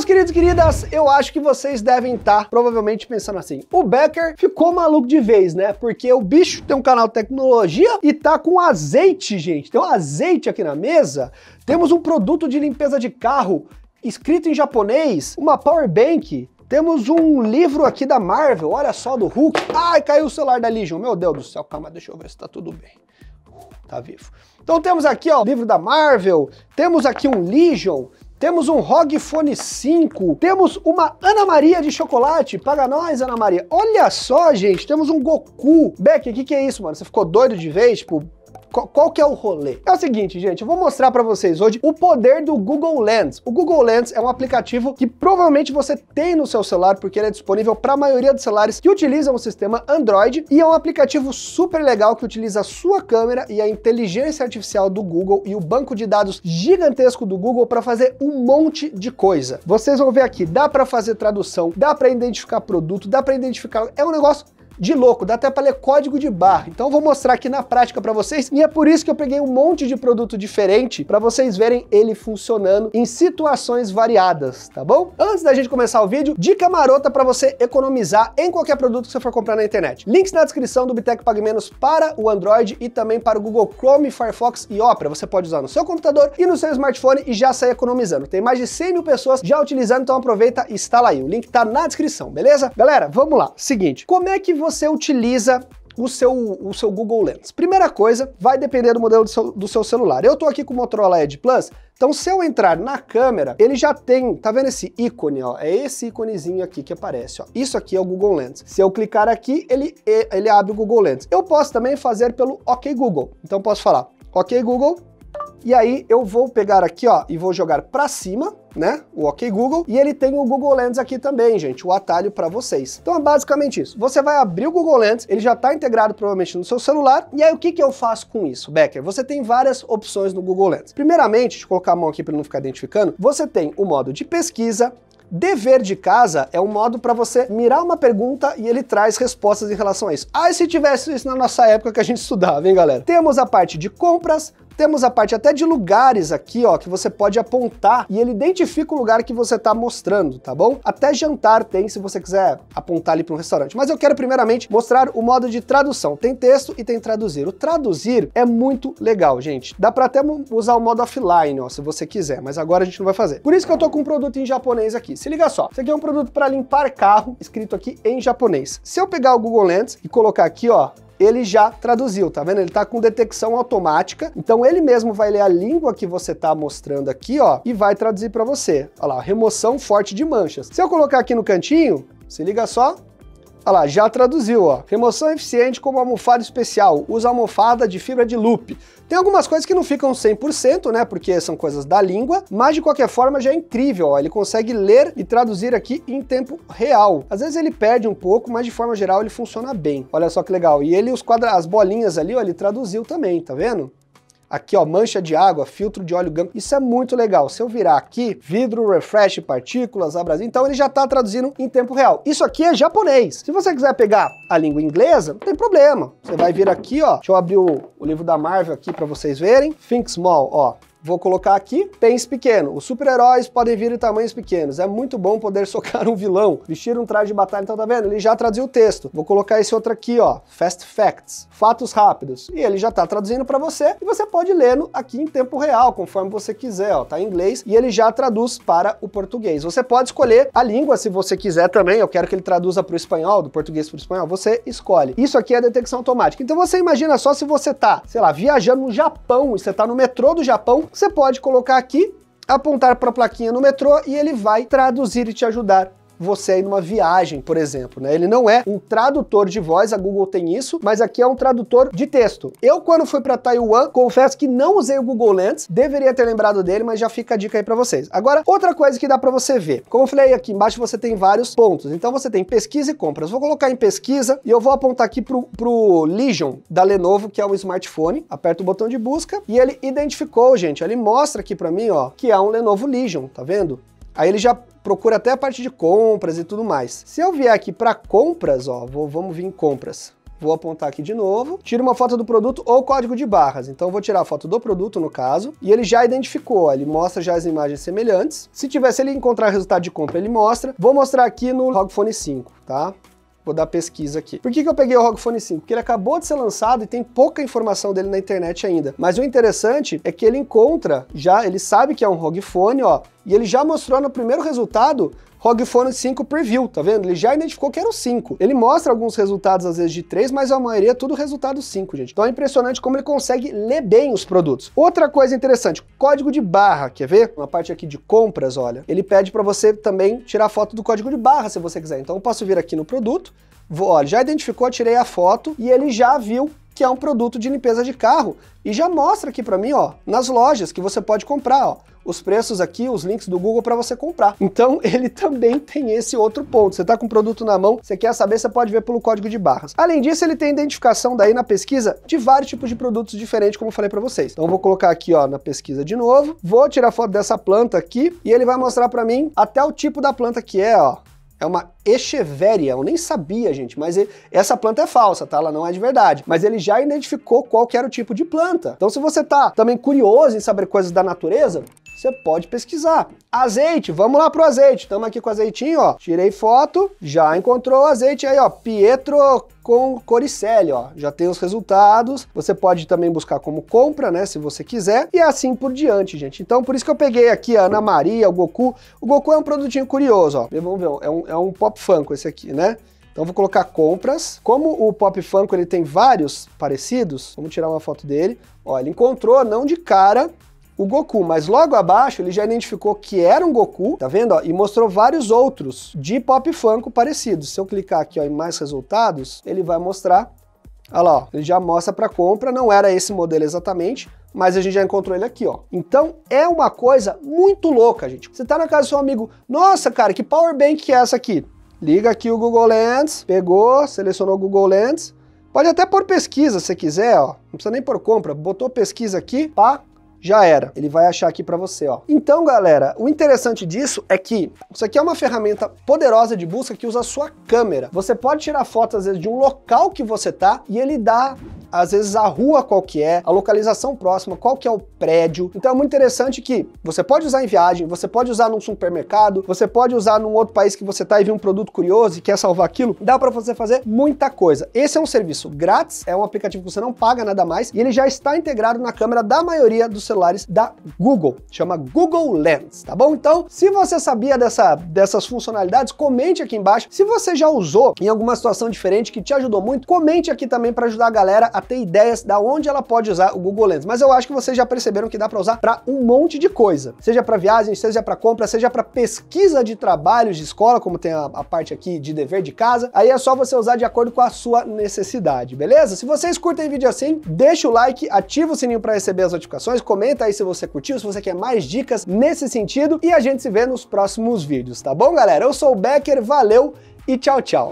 Meus queridos e queridas, eu acho que vocês devem estar provavelmente pensando assim, o Becker ficou maluco de vez, né? Porque o bicho tem um canal de tecnologia e tá com azeite, gente. Tem um azeite aqui na mesa, temos um produto de limpeza de carro escrito em japonês, uma power bank, temos um livro aqui da Marvel, olha só, do Hulk. Ai, caiu o celular da Legion, meu Deus do céu, calma, deixa eu ver se tá tudo bem. tá vivo. Então temos aqui, ó, livro da Marvel, temos aqui um Legion, temos um ROG Phone 5, temos uma Ana Maria de chocolate, paga nós Ana Maria. Olha só, gente, temos um Goku. Beck, o que, que é isso, mano? Você ficou doido de vez, tipo, qual, qual, que é o rolê? É o seguinte, gente, eu vou mostrar para vocês hoje o poder do Google Lens. O Google Lens é um aplicativo que provavelmente você tem no seu celular, porque ele é disponível para a maioria dos celulares que utilizam o sistema Android, e é um aplicativo super legal que utiliza a sua câmera e a inteligência artificial do Google e o banco de dados gigantesco do Google para fazer um monte de coisa. Vocês vão ver aqui, dá para fazer tradução, dá para identificar produto, dá para identificar... É um negócio de louco, dá até para ler código de barra. Então eu vou mostrar aqui na prática para vocês, e é por isso que eu peguei um monte de produto diferente para vocês verem ele funcionando em situações variadas, tá bom? Antes da gente começar o vídeo, dica marota para você economizar em qualquer produto que você for comprar na internet. Links na descrição do Bitec Pague Menos para o Android e também para o Google Chrome, Firefox e Opera. Você pode usar no seu computador e no seu smartphone e já sair economizando. Tem mais de 100 mil pessoas já utilizando, então aproveita e instala aí. O link tá na descrição, beleza? Galera, vamos lá. Seguinte, como é que você você utiliza o seu, o seu Google Lens. Primeira coisa, vai depender do modelo do seu, do seu celular. Eu estou aqui com o Motorola Edge Plus, então se eu entrar na câmera, ele já tem, tá vendo esse ícone, ó? É esse íconezinho aqui que aparece, ó. Isso aqui é o Google Lens. Se eu clicar aqui, ele, ele abre o Google Lens. Eu posso também fazer pelo OK Google. Então posso falar, OK Google, e aí eu vou pegar aqui, ó, e vou jogar para cima, né? O OK Google. E ele tem o Google Lens aqui também, gente, o atalho para vocês. Então é basicamente isso. Você vai abrir o Google Lens, ele já está integrado provavelmente no seu celular. E aí o que, que eu faço com isso, Becker? Você tem várias opções no Google Lens. Primeiramente, deixa eu colocar a mão aqui para não ficar identificando, você tem o modo de pesquisa, Dever de casa é um modo para você mirar uma pergunta e ele traz respostas em relação a isso. Ah, e se tivesse isso na nossa época que a gente estudava, hein, galera? Temos a parte de compras, temos a parte até de lugares aqui, ó, que você pode apontar e ele identifica o lugar que você está mostrando, tá bom? Até jantar tem, se você quiser apontar ali para um restaurante. Mas eu quero primeiramente mostrar o modo de tradução. Tem texto e tem traduzir. O traduzir é muito legal, gente. Dá para até usar o modo offline, ó, se você quiser, mas agora a gente não vai fazer. Por isso que eu tô com um produto em japonês aqui. Se liga só. Isso aqui é um produto para limpar carro, escrito aqui em japonês. Se eu pegar o Google Lens e colocar aqui, ó, ele já traduziu, tá vendo? Ele tá com detecção automática, então ele mesmo vai ler a língua que você tá mostrando aqui, ó, e vai traduzir para você. Olha lá, remoção forte de manchas. Se eu colocar aqui no cantinho, se liga só, Olha lá, já traduziu, ó. Remoção eficiente como almofada especial, usa almofada de fibra de loop. Tem algumas coisas que não ficam 100%, né, porque são coisas da língua, mas de qualquer forma já é incrível, ó. Ele consegue ler e traduzir aqui em tempo real. Às vezes ele perde um pouco, mas de forma geral ele funciona bem. Olha só que legal. E ele, os quadra as bolinhas ali, ó, ele traduziu também, tá vendo? Aqui, ó, mancha de água, filtro de óleo gama. Isso é muito legal. Se eu virar aqui, vidro, refresh, partículas, abrasivo, então ele já está traduzindo em tempo real. Isso aqui é japonês. Se você quiser pegar a língua inglesa, não tem problema. Você vai vir aqui, ó. Deixa eu abrir o, o livro da Marvel aqui para vocês verem. Think Small, ó. Vou colocar aqui, pence pequeno. Os super-heróis podem vir em tamanhos pequenos. É muito bom poder socar um vilão, vestir um traje de batalha. Então, tá vendo? Ele já traduziu o texto. Vou colocar esse outro aqui, ó. Fast Facts. Fatos rápidos. E ele já tá traduzindo para você. E você pode lê-lo aqui em tempo real, conforme você quiser, ó. Tá em inglês. E ele já traduz para o português. Você pode escolher a língua se você quiser também. Eu quero que ele traduza para o espanhol, do português para o espanhol. Você escolhe. Isso aqui é detecção automática. Então, você imagina só se você tá, sei lá, viajando no Japão e você tá no metrô do Japão você pode colocar aqui, apontar para a plaquinha no metrô e ele vai traduzir e te ajudar você aí numa viagem, por exemplo, né? Ele não é um tradutor de voz, a Google tem isso, mas aqui é um tradutor de texto. Eu, quando fui para Taiwan, confesso que não usei o Google Lens, deveria ter lembrado dele, mas já fica a dica aí para vocês. Agora, outra coisa que dá para você ver, como eu falei aqui embaixo, você tem vários pontos. Então você tem pesquisa e compras. Vou colocar em pesquisa e eu vou apontar aqui pro, pro Legion da Lenovo, que é um smartphone. Aperta o botão de busca e ele identificou, gente. Ele mostra aqui para mim, ó, que é um Lenovo Legion, tá vendo? Aí ele já procura até a parte de compras e tudo mais. Se eu vier aqui para compras, ó, vou, vamos vir em compras. Vou apontar aqui de novo, Tira uma foto do produto ou código de barras. Então vou tirar a foto do produto, no caso, e ele já identificou, ele mostra já as imagens semelhantes. Se tivesse ele encontrar resultado de compra, ele mostra. Vou mostrar aqui no ROG Phone 5, tá? Vou dar pesquisa aqui. Por que, que eu peguei o ROG Phone 5? Porque ele acabou de ser lançado e tem pouca informação dele na internet ainda. Mas o interessante é que ele encontra, já ele sabe que é um ROG Phone, ó, e ele já mostrou no primeiro resultado ROG Phone 5 Preview, tá vendo? Ele já identificou que era o 5. Ele mostra alguns resultados, às vezes, de 3, mas a maioria é tudo resultado 5, gente. Então é impressionante como ele consegue ler bem os produtos. Outra coisa interessante, código de barra, quer ver? Uma parte aqui de compras, olha, ele pede para você também tirar foto do código de barra, se você quiser. Então eu posso vir aqui no produto, vou, olha, já identificou, tirei a foto e ele já viu que é um produto de limpeza de carro e já mostra aqui para mim, ó, nas lojas que você pode comprar, ó, os preços aqui, os links do Google para você comprar. Então ele também tem esse outro ponto. Você está com o produto na mão, você quer saber, você pode ver pelo código de barras. Além disso, ele tem identificação daí na pesquisa de vários tipos de produtos diferentes, como eu falei para vocês. Então vou colocar aqui ó, na pesquisa de novo, vou tirar foto dessa planta aqui e ele vai mostrar para mim até o tipo da planta que é, ó, é uma echeveria, eu nem sabia, gente, mas ele, essa planta é falsa, tá? Ela não é de verdade. Mas ele já identificou qual era o tipo de planta. Então, se você tá também curioso em saber coisas da natureza, você pode pesquisar. Azeite, vamos lá pro azeite. Estamos aqui com o azeitinho, ó. Tirei foto, já encontrou o azeite aí, ó. Pietro com Coricelli, ó. Já tem os resultados. Você pode também buscar como compra, né, se você quiser. E assim por diante, gente. Então, por isso que eu peguei aqui a Ana Maria, o Goku. O Goku é um produtinho curioso, ó. Vamos ver, é um, é um pop funko esse aqui, né? Então vou colocar compras. Como o Pop Funko ele tem vários parecidos, vamos tirar uma foto dele. Ó, ele encontrou não de cara o Goku, mas logo abaixo ele já identificou que era um Goku, tá vendo? Ó, e mostrou vários outros de Pop Funko parecidos. Se eu clicar aqui ó, em mais resultados, ele vai mostrar Olha lá, ó, ele já mostra para compra, não era esse modelo exatamente, mas a gente já encontrou ele aqui, ó. Então é uma coisa muito louca, gente. Você tá na casa do seu amigo, nossa, cara, que power bank é essa aqui? Liga aqui o Google Lens, pegou, selecionou o Google Lens, pode até por pesquisa se quiser, ó. Não precisa nem por compra, botou pesquisa aqui, pá, já era. Ele vai achar aqui para você, ó. Então, galera, o interessante disso é que isso aqui é uma ferramenta poderosa de busca que usa a sua câmera. Você pode tirar foto às vezes de um local que você tá e ele dá às vezes a rua qual que é, a localização próxima, qual que é o prédio. Então é muito interessante que você pode usar em viagem, você pode usar num supermercado, você pode usar num outro país que você está e vê um produto curioso e quer salvar aquilo, dá para você fazer muita coisa. Esse é um serviço grátis, é um aplicativo que você não paga nada mais e ele já está integrado na câmera da maioria dos celulares da Google. Chama Google Lens, tá bom? Então, se você sabia dessa, dessas funcionalidades, comente aqui embaixo. Se você já usou em alguma situação diferente que te ajudou muito, comente aqui também para ajudar a galera a a ter ideias da onde ela pode usar o Google Lens. Mas eu acho que vocês já perceberam que dá para usar para um monte de coisa, seja para viagem, seja para compra, seja para pesquisa de trabalhos de escola, como tem a, a parte aqui de dever de casa. Aí é só você usar de acordo com a sua necessidade, beleza? Se vocês curtem vídeo assim, deixa o like, ativa o sininho para receber as notificações, comenta aí se você curtiu, se você quer mais dicas nesse sentido e a gente se vê nos próximos vídeos, tá bom, galera? Eu sou o Becker, valeu e tchau, tchau.